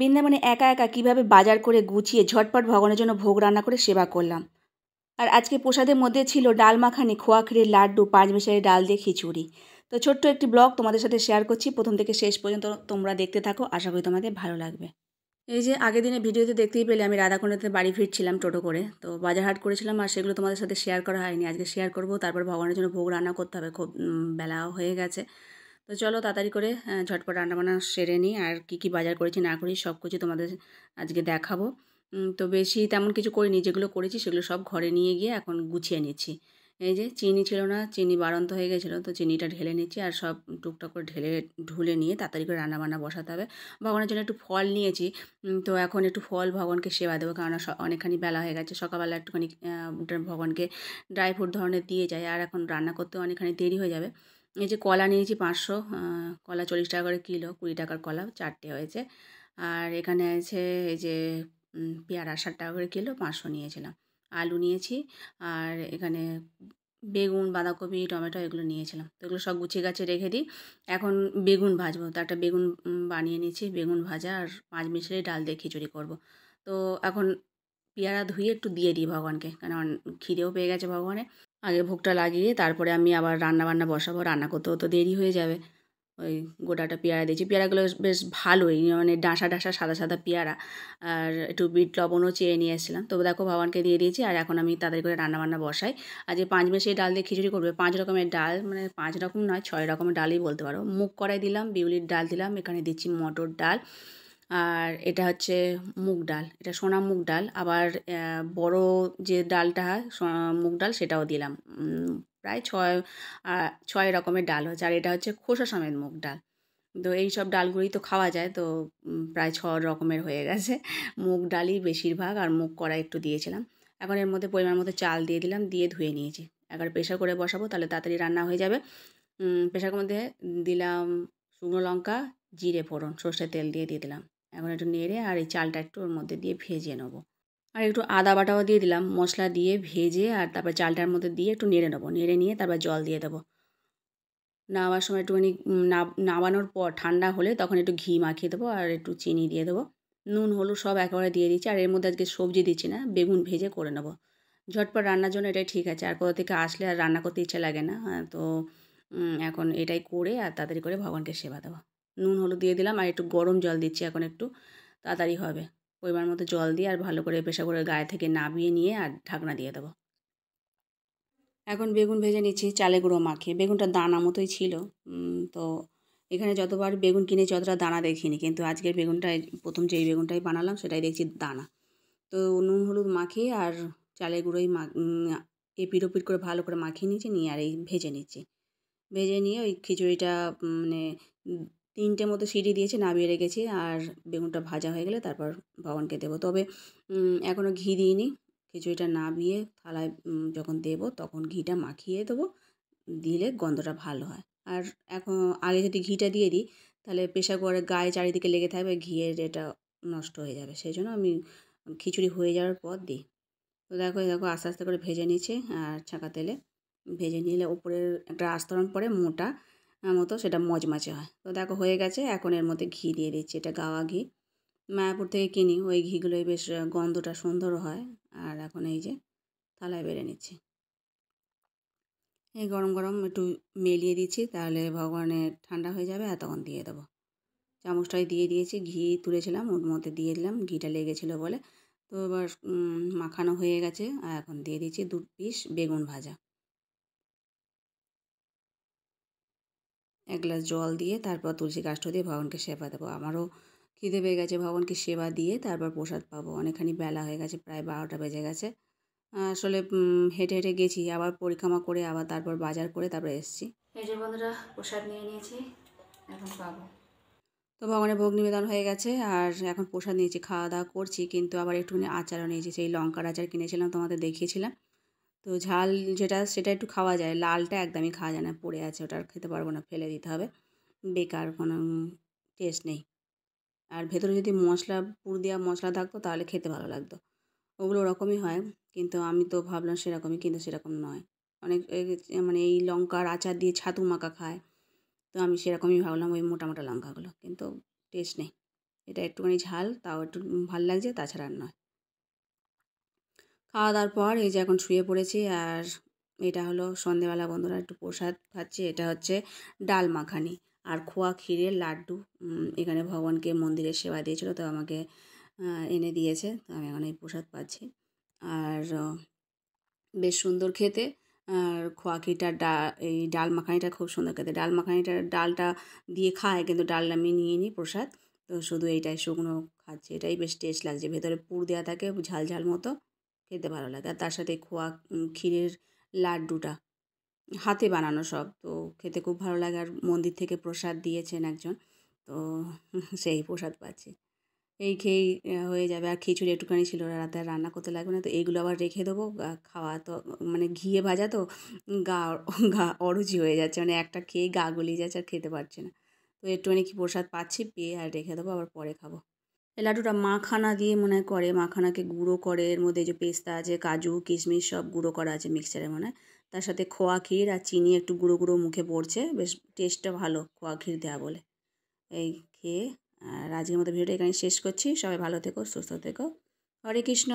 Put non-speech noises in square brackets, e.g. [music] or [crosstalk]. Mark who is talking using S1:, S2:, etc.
S1: বৃন্দাবনে একা একা কিভাবে বাজার করে গুছিয়ে ঝটপট ভগবানের জন্য ভোগ রান্না করে সেবা করলাম আর আজকে প্রসাদের মধ্যে ছিল ডাল মাখানি খোয়াখিরির লাড্ডু পাঁচ মিশালি ডাল দিয়ে খিচুড়ি তো ছোট্ট একটি ব্লগ তোমাদের সাথে শেয়ার করছি প্রথম থেকে শেষ পর্যন্ত তোমরা দেখতে থাকো আশা করি তোমাদের ভালো লাগবে এই যে আগের দিনে ভিডিওতে দেখতেই পেলে আমি রাধাকুণ্ডাতে বাড়ি ফিরছিলাম টোটো করে তো বাজার হাট করেছিলাম আর সেগুলো তোমাদের সাথে শেয়ার করা হয়নি আজকে শেয়ার করব তারপর ভগবানের জন্য ভোগ রান্না করতে হবে খুব বেলা হয়ে গেছে তো চলো তাড়াতাড়ি করে ঝটপট রান্নাবান্না সেরে নিই আর কি কি বাজার করেছি না করি সব কিছু তোমাদের আজকে দেখাবো তো বেশি তেমন কিছু করিনি যেগুলো করেছি সেগুলো সব ঘরে নিয়ে গিয়ে এখন গুছিয়ে নিচ্ছি এই যে চিনি ছিল না চিনি বাড়ন্ত হয়ে গেছিলো তো চিনিটা ঢেলে নিচ্ছি আর সব টুকটাক করে ঢেলে ঢুলে নিয়ে তাড়াতাড়ি করে রান্নাবান্না বসাতে হবে ভগবানের জন্য একটু ফল নিয়েছি তো এখন একটু ফল ভগবানকে সেবা দেবো কারণ অনেকখানি বেলা হয়ে গেছে সকালবেলা একটুখানি ভগবানকে ড্রাই ফ্রুট ধরনের দিয়ে যায় আর এখন রান্না করতে অনেকখানি দেরি হয়ে যাবে এই যে কলা নিয়েছি পাঁচশো কলা চল্লিশ টাকা করে কিলো কুড়ি টাকার কলা চারটে হয়েছে আর এখানে আছে এই যে পেয়ারা ষাট টাকা করে কিলো পাঁচশো নিয়েছিলাম আলু নিয়েছি আর এখানে বেগুন বাঁধাকপি টমেটো এগুলো নিয়েছিলাম তো এগুলো সব গুছিয়ে গাছে রেখে দিই এখন বেগুন ভাজবো তো একটা বেগুন বানিয়ে নিয়েছি বেগুন ভাজা আর পাঁচ মিশিয়ে ডাল দিয়ে খিচুড়ি করব তো এখন পেয়ারা ধুয়ে একটু দিয়ে দিই ভগবানকে কারণ খিদেও পেয়ে গেছে ভগবানের আগে ভোগটা লাগিয়ে তারপরে আমি আবার রান্না বান্না বসাবো রান্না করতেও তো দেরি হয়ে যাবে ওই গোটাটা পেয়ারা দিয়েছি পেয়ারাগুলো বেশ ভালোই মানে ডাঁসা ডাঁসা সাদা সাদা পেয়ারা আর একটু বিট লবণও চেয়ে নিয়ে এসেছিলাম তবে দেখো ভগবানকে দিয়ে দিয়েছি আর এখন আমি তাড়াতাড়ি করে রান্নাবান্না বসাই আর যে পাঁচ মেশে ডাল দিয়ে খিচুড়ি করবে পাঁচ রকমের ডাল মানে পাঁচ রকম নয় ছয় রকমের ডালই বলতে পারো মুগ করাই দিলাম বিউলির ডাল দিলাম এখানে দিচ্ছি মটর ডাল আর এটা হচ্ছে মুগ ডাল এটা সোনা মুগ ডাল আবার বড় যে ডালটা হয় মুগ ডাল সেটাও দিলাম প্রায় ছয় ছয় রকমের ডাল হচ্ছে আর এটা হচ্ছে খোসা সমেত মুগ ডাল তো এই সব ডালগুলি তো খাওয়া যায় তো প্রায় ছ রকমের হয়ে গেছে মুগ ডালই বেশিরভাগ আর মুগ করা একটু দিয়েছিলাম এখন এর মধ্যে পরিমাণ মতো চাল দিয়ে দিলাম দিয়ে ধুয়ে নিয়েছি একবার প্রেশার করে বসাবো তাহলে তাড়াতাড়ি রান্না হয়ে যাবে প্রেশার মধ্যে দিলাম শুকনো লঙ্কা জিরে ফোড়ন সর্ষের তেল দিয়ে দিয়ে দিলাম এখন একটু নেড়ে আর এই চালটা একটু ওর মধ্যে দিয়ে ভেজে নেব আর একটু আদা বাটাও দিয়ে দিলাম মশলা দিয়ে ভেজে আর তারপর চালটার মধ্যে দিয়ে একটু নেড়ে নেবো নেড়ে নিয়ে তারপর জল দিয়ে দেবো নামার সময় একটুখানি নামানোর পর ঠান্ডা হলে তখন একটু ঘি মাখিয়ে দেবো আর একটু চিনি দিয়ে দেবো নুন হলুদ সব একেবারে দিয়ে দিচ্ছি আর এর মধ্যে আজকে সবজি দিচ্ছি না বেগুন ভেজে করে নেবো ঝটপট রান্নার জন্য এটাই ঠিক আছে আর কোথা থেকে আসলে আর রান্না করতে ইচ্ছে লাগে না হ্যাঁ, তো এখন এটাই করে আর তাড়াতাড়ি করে ভগবানকে সেবা দেওয়া নুন হলুদ দিয়ে দিলাম আর একটু গরম জল দিচ্ছি এখন একটু তাড়াতাড়ি হবে পরিমাণ মতো জল দিয়ে আর ভালো করে প্রেশার করে গায়ে থেকে নাবিয়ে নিয়ে আর ঢাকনা দিয়ে দেবো এখন বেগুন ভেজে নিচ্ছি চালে গুঁড়ো মাখিয়ে বেগুনটা দানা মতোই ছিল তো এখানে যতবার বেগুন কিনে অতটা দানা দেখিনি কিন্তু আজকের বেগুনটাই প্রথম যেই বেগুনটাই বানালাম সেটাই দেখছি দানা তো নুন হলুদ মাখিয়ে আর চালে গুঁড়োই মা এপিট ওপিট করে ভালো করে মাখিয়ে নিচ্ছি নিয়ে আর এই ভেজে নিচ্ছি ভেজে নিয়ে ওই খিচুড়িটা মানে তিনটে মতো সিটি দিয়েছে নামিয়ে রেখেছি আর বেগুনটা ভাজা হয়ে গেলে তারপর ভগবানকে দেবো তবে এখনও ঘি দিইনি খিচুড়িটা নামিয়ে থালায় যখন দেবো তখন ঘিটা মাখিয়ে দেবো দিলে গন্ধটা ভালো হয় আর এখন আগে যদি ঘিটা দিয়ে দিই তাহলে প্রেশার করে গায়ে চারিদিকে লেগে থাকবে ঘিয়ের এটা নষ্ট হয়ে যাবে সেই জন্য আমি খিচুড়ি হয়ে যাওয়ার পর দিই তো দেখো দেখো আস্তে আস্তে করে ভেজে নিচ্ছে আর ছাঁকা তেলে ভেজে নিলে ওপরের একটা আস্তরণ পরে মোটা মতো সেটা মজমাচে হয় তো দেখো হয়ে গেছে এখন এর মধ্যে ঘি দিয়ে দিচ্ছি এটা গাওয়া ঘি মায়াপুর থেকে কিনি ওই ঘিগুলোই বেশ গন্ধটা সুন্দর হয় আর এখন এই যে থালায় বেড়ে নিচ্ছি এই গরম গরম একটু মেলিয়ে দিচ্ছি তাহলে ভগবানের ঠান্ডা হয়ে যাবে আর তখন দিয়ে দেবো চামচটাই দিয়ে দিয়েছি ঘি তুলেছিলাম ওর মধ্যে দিয়ে দিলাম ঘিটা লেগেছিলো বলে তো এবার মাখানো হয়ে গেছে আর এখন দিয়ে দিচ্ছি দু পিস বেগুন ভাজা এক গ্লাস জল দিয়ে তারপর তুলসী কাষ্ঠ দিয়ে ভগবানকে সেবা দেবো আমারও খিদে পেয়ে গেছে ভগবানকে সেবা দিয়ে তারপর প্রসাদ পাবো অনেকখানি বেলা হয়ে গেছে প্রায় বারোটা বেজে গেছে আসলে হেঁটে হেঁটে গেছি আবার পরিক্রমা করে আবার তারপর বাজার করে তারপর এসেছি বন্ধুরা প্রসাদ নিয়ে নিয়েছি এখন পাবো তো ভগবানের ভোগ নিবেদন হয়ে গেছে আর এখন প্রসাদ নিয়েছি খাওয়া দাওয়া করছি কিন্তু আবার একটুখানি আচারও নিয়েছি সেই লঙ্কার আচার কিনেছিলাম তোমাদের দেখিয়েছিলাম তো ঝাল যেটা সেটা একটু খাওয়া যায় লালটা একদমই খাওয়া যায় না পড়ে আছে ওটা আর খেতে পারবো না ফেলে দিতে হবে বেকার কোনো টেস্ট নেই আর ভেতরে যদি মশলা পুর দেওয়া মশলা থাকতো তাহলে খেতে ভালো লাগতো ওগুলো ওরকমই হয় কিন্তু আমি তো ভাবলাম সেরকমই কিন্তু সেরকম নয় অনেক মানে এই লঙ্কার আচার দিয়ে ছাতু মাখা খায় তো আমি সেরকমই ভাবলাম ওই মোটা মোটা লঙ্কাগুলো কিন্তু টেস্ট নেই এটা একটুখানি ঝাল তাও একটু ভাল লাগছে তাছাড়া আর নয় খাওয়া দাওয়ার পর এই যে এখন শুয়ে পড়েছি আর এটা হলো সন্ধেবেলা বন্ধুরা একটু প্রসাদ খাচ্ছি এটা হচ্ছে ডাল মাখানি আর খোয়া ক্ষীরের লাড্ডু এখানে ভগবানকে মন্দিরে সেবা দিয়েছিল তো আমাকে এনে দিয়েছে তো আমি এখন এই প্রসাদ পাচ্ছি আর বেশ সুন্দর খেতে আর খোয়া ক্ষীরটা ডা এই ডাল মাখানিটা খুব সুন্দর খেতে ডাল মাখানিটা ডালটা দিয়ে খায় কিন্তু ডালটা আমি নিয়ে নিই প্রসাদ তো শুধু এইটাই শুকনো খাচ্ছি এটাই বেশ টেস্ট লাগছে ভেতরে পুর দেওয়া থাকে ঝাল ঝাল মতো খেতে ভালো লাগে আর তার সাথে খোয়া ক্ষীরের লাড্ডুটা হাতে বানানো সব তো খেতে খুব ভালো লাগে আর মন্দির থেকে প্রসাদ দিয়েছেন একজন তো [laughs] সেই প্রসাদ পাচ্ছি এই খেয়েই হয়ে যাবে আর খিচুড়ি একটুখানি ছিল রাতে আর রান্না করতে লাগবে না তো এইগুলো আবার রেখে দেবো খাওয়া তো মানে ঘিয়ে ভাজা তো গা [laughs] গা অরুচি হয়ে যাচ্ছে মানে একটা খেয়ে গা গলিয়ে যাচ্ছে আর খেতে পারছে না তো একটুখানি কি প্রসাদ পাচ্ছি পেয়ে আর রেখে দেবো আবার পরে খাবো এই লাড্ডুটা মাখানা দিয়ে মনে হয় করে মাখানাকে গুঁড়ো করে এর মধ্যে যে পেস্তা আছে কাজু কিশমিশ সব গুঁড়ো করা আছে মিক্সারে মনে হয় তার সাথে খোয়া ক্ষীর আর চিনি একটু গুঁড়ো গুঁড়ো মুখে পড়ছে বেশ টেস্টটা ভালো খোয়া ক্ষীর দেওয়া বলে এই খেয়ে আর আজকের মতো ভিডিওটা এখানে শেষ করছি সবাই ভালো থেকো সুস্থ থেকো হরে কৃষ্ণ